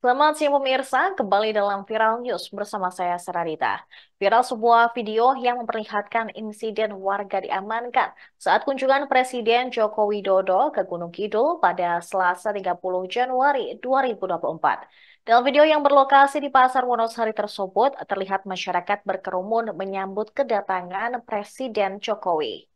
Selamat siang pemirsa, kembali dalam Viral News bersama saya Serarita. Viral sebuah video yang memperlihatkan insiden warga diamankan saat kunjungan Presiden Joko Widodo ke Gunung Kidul pada Selasa 30 Januari 2024. Dalam video yang berlokasi di Pasar Wonosari tersebut, terlihat masyarakat berkerumun menyambut kedatangan Presiden Jokowi.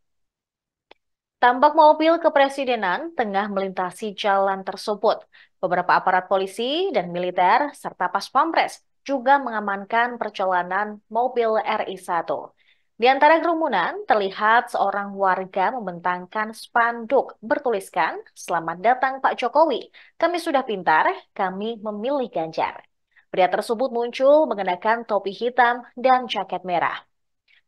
Tampak mobil kepresidenan tengah melintasi jalan tersebut. Beberapa aparat polisi dan militer serta pas pampres juga mengamankan perjalanan mobil RI1. Di antara kerumunan, terlihat seorang warga membentangkan spanduk bertuliskan, Selamat datang Pak Jokowi, kami sudah pintar, kami memilih Ganjar. Pria tersebut muncul mengenakan topi hitam dan jaket merah.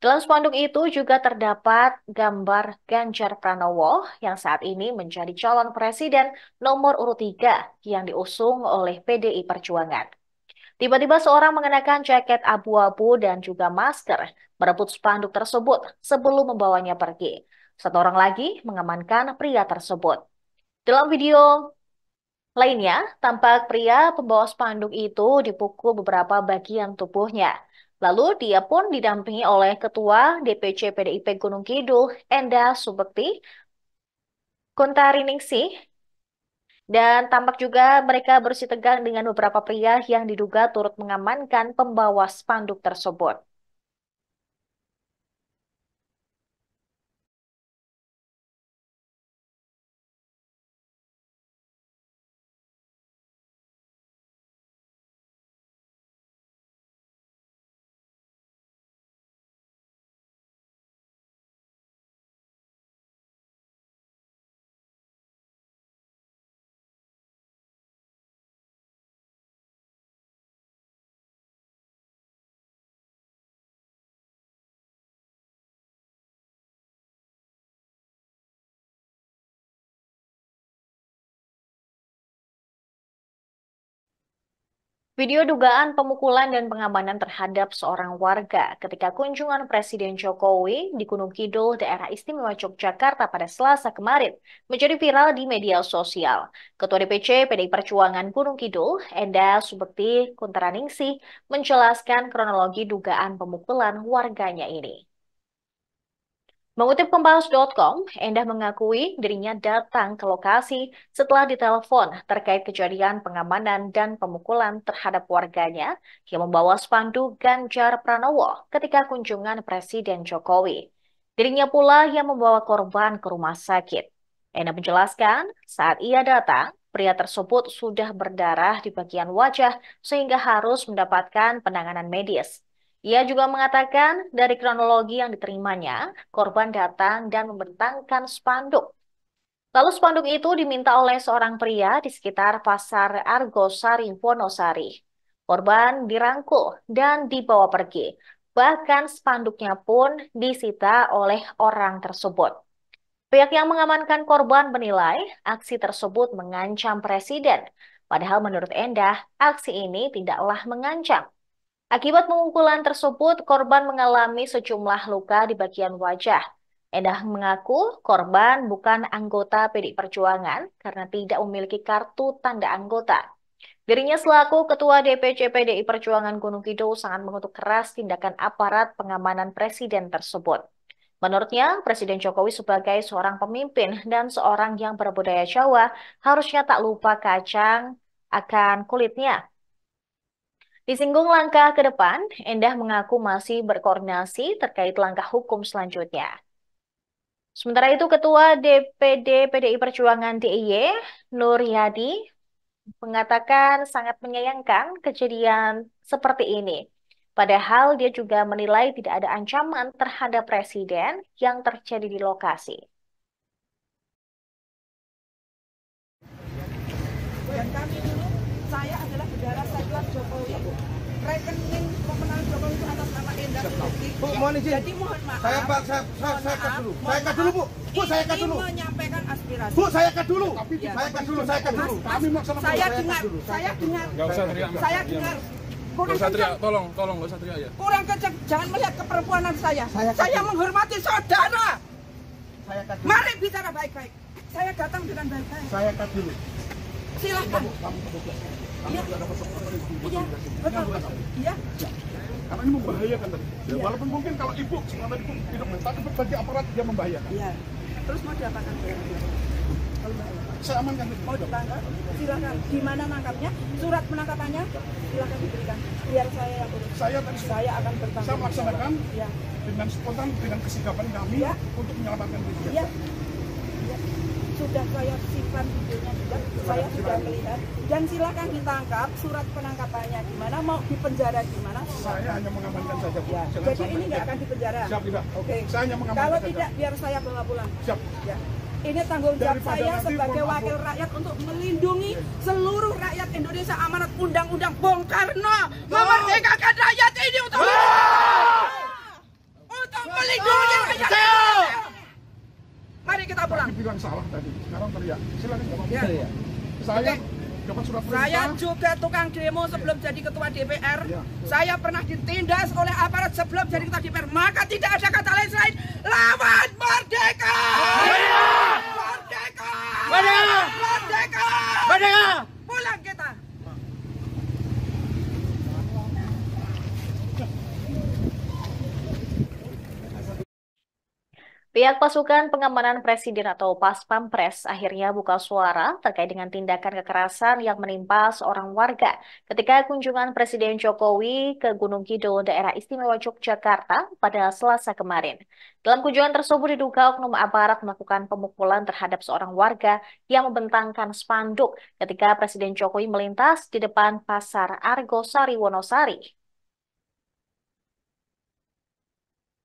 Dalam spanduk itu juga terdapat gambar Ganjar Pranowo yang saat ini menjadi calon presiden nomor urut 3 yang diusung oleh PDI Perjuangan. Tiba-tiba seorang mengenakan jaket abu-abu dan juga masker merebut spanduk tersebut sebelum membawanya pergi. Satu orang lagi mengamankan pria tersebut. Dalam video lainnya, tampak pria pembawa spanduk itu dipukul beberapa bagian tubuhnya. Lalu dia pun didampingi oleh Ketua DPC PDIP Gunung Kidul, Enda Subekti, Riningsi, dan tampak juga mereka bersitegang dengan beberapa pria yang diduga turut mengamankan pembawa spanduk tersebut. Video dugaan pemukulan dan pengamanan terhadap seorang warga ketika kunjungan Presiden Jokowi di Gunung Kidul, daerah istimewa Yogyakarta pada Selasa kemarin menjadi viral di media sosial. Ketua DPC PDI Perjuangan Gunung Kidul, Enda Subekti Kuntaraningsih, menjelaskan kronologi dugaan pemukulan warganya ini. Mengutip Kompas.com, Endah mengakui dirinya datang ke lokasi setelah ditelepon terkait kejadian pengamanan dan pemukulan terhadap warganya yang membawa spanduk Ganjar Pranowo ketika kunjungan Presiden Jokowi. Dirinya pula yang membawa korban ke rumah sakit. Endah menjelaskan, saat ia datang, pria tersebut sudah berdarah di bagian wajah sehingga harus mendapatkan penanganan medis. Ia juga mengatakan dari kronologi yang diterimanya, korban datang dan membentangkan spanduk. Lalu spanduk itu diminta oleh seorang pria di sekitar pasar Argosari Wonosari. Korban dirangkul dan dibawa pergi. Bahkan spanduknya pun disita oleh orang tersebut. Pihak yang mengamankan korban menilai aksi tersebut mengancam presiden. Padahal menurut Endah, aksi ini tidaklah mengancam Akibat pengukulan tersebut, korban mengalami sejumlah luka di bagian wajah. Endah mengaku korban bukan anggota PD Perjuangan karena tidak memiliki kartu tanda anggota. Dirinya selaku Ketua DPC PDI Perjuangan Gunung Kidul sangat mengutuk keras tindakan aparat pengamanan Presiden tersebut. Menurutnya, Presiden Jokowi sebagai seorang pemimpin dan seorang yang berbudaya Jawa harusnya tak lupa kacang akan kulitnya Disinggung langkah ke depan, Endah mengaku masih berkoordinasi terkait langkah hukum selanjutnya. Sementara itu Ketua DPD PDI Perjuangan DIY, Nur Yadi, mengatakan sangat menyayangkan kejadian seperti ini. Padahal dia juga menilai tidak ada ancaman terhadap presiden yang terjadi di lokasi. rekening pemenang Jokowi itu atas nama Endang Bu, mohon izin. Jadi mohon maaf. Saya Pak, saya saya, saya cut dulu. Saya cut dulu, Bu. Bu, saya cut dulu. menyampaikan aspirasi. Bu, saya cut dulu. Ya, tapi saya cut dulu, saya cut dulu. Kami mau sama saya dengar, saya dengar. Enggak usah teriak. Saya dengar kurang satria, teriak, tolong, tolong gak satria ya. Kurang kecek, jangan melihat keperempuanan saya. Saya, saya menghormati saudara. Saya Mari bicara baik-baik. Saya datang dengan baik-baik. Saya cut dulu silahkan iya betul iya. iya karena ini membahayakan tadi ya, walaupun mungkin kalau ibu selama ibu hidup tapi bagi aparat dia membahayakan iya terus mau diapakan saya amankan mau ditangkap silakan di mana nangkapnya surat penangkapannya silakan diberikan biar saya yang urus saya tadi saya akan bertanggung saya melaksanakan ya. dengan spontan dengan kesikapan kami ya. untuk menyelamatkan diri Iya sudah saya simpan videonya juga, saya sudah melihat. Dan silakan ditangkap surat penangkapannya di mana mau di dipenjara mana Saya hanya mengamankan saja, Ya. Jadi ini nggak akan dipenjara? Siap, tidak. Oke. Okay. Saya hanya mengamankan Kalau saja. tidak, biar saya bawa pulang. Siap. Ya. Ini tanggung jawab Daripada saya sebagai wakil aku. rakyat untuk melindungi seluruh rakyat Indonesia amanat Undang-Undang Bung Karno memerdekakan rakyat ini untuk melindungi rakyat. Bapak pulang. Tadi bilang salah tadi. Sekarang teriak. Silakan Bapak. Ya. iya. Saya dapat surat Saya juga tukang demo sebelum jadi ketua DPR. Ya. Saya pernah ditindas oleh aparat sebelum jadi ketua DPR. Maka tidak ada kata lain selain lawan Merdeka. Merdeka. merdeka! merdeka! merdeka! Pihak pasukan pengamanan presiden atau PAS Pampres akhirnya buka suara terkait dengan tindakan kekerasan yang menimpa seorang warga ketika kunjungan Presiden Jokowi ke Gunung Kidul daerah istimewa Yogyakarta pada Selasa kemarin. Dalam kunjungan tersebut diduga oknum aparat melakukan pemukulan terhadap seorang warga yang membentangkan spanduk ketika Presiden Jokowi melintas di depan Pasar Argosari Wonosari.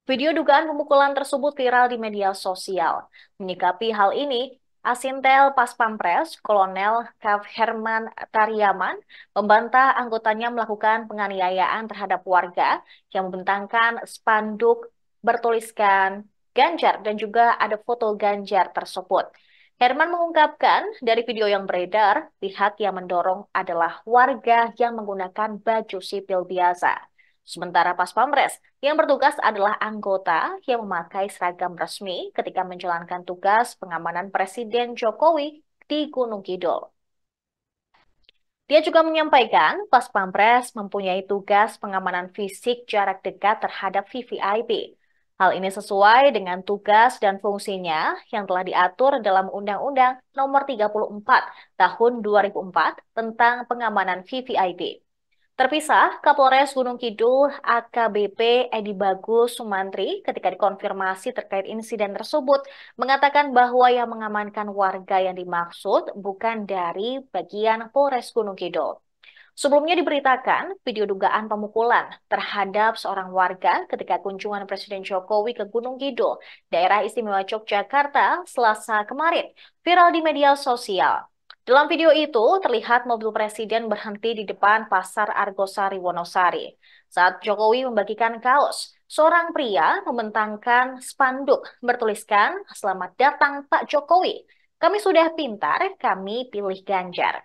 Video dugaan pemukulan tersebut viral di media sosial. Menyikapi hal ini, Asintel Paspampres, Kolonel Kav Herman Taryaman, membantah anggotanya melakukan penganiayaan terhadap warga yang membentangkan spanduk bertuliskan Ganjar dan juga ada foto Ganjar tersebut. Herman mengungkapkan dari video yang beredar, pihak yang mendorong adalah warga yang menggunakan baju sipil biasa. Sementara pas pamres, yang bertugas adalah anggota yang memakai seragam resmi ketika menjalankan tugas pengamanan Presiden Jokowi di Gunung Kidul. Dia juga menyampaikan, Pas Pampres mempunyai tugas pengamanan fisik jarak dekat terhadap VVIP. Hal ini sesuai dengan tugas dan fungsinya yang telah diatur dalam Undang-Undang Nomor 34 Tahun 2004 tentang pengamanan VVIP. Terpisah, Kapolres Gunung Kidul AKBP Edi Bagus Sumantri ketika dikonfirmasi terkait insiden tersebut mengatakan bahwa yang mengamankan warga yang dimaksud bukan dari bagian Polres Gunung Kidul. Sebelumnya diberitakan video dugaan pemukulan terhadap seorang warga ketika kunjungan Presiden Jokowi ke Gunung Kidul, daerah istimewa Yogyakarta, Selasa kemarin, viral di media sosial. Dalam video itu, terlihat mobil presiden berhenti di depan pasar Argosari Wonosari. Saat Jokowi membagikan kaos, seorang pria membentangkan spanduk bertuliskan, Selamat datang Pak Jokowi. Kami sudah pintar, kami pilih Ganjar.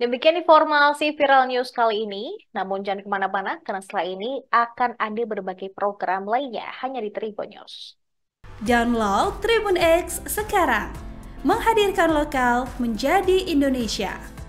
Demikian informasi viral news kali ini. Namun jangan kemana-mana, karena setelah ini akan ada berbagai program lainnya hanya di Tribun News. Download Tribun X sekarang. Menghadirkan lokal menjadi Indonesia.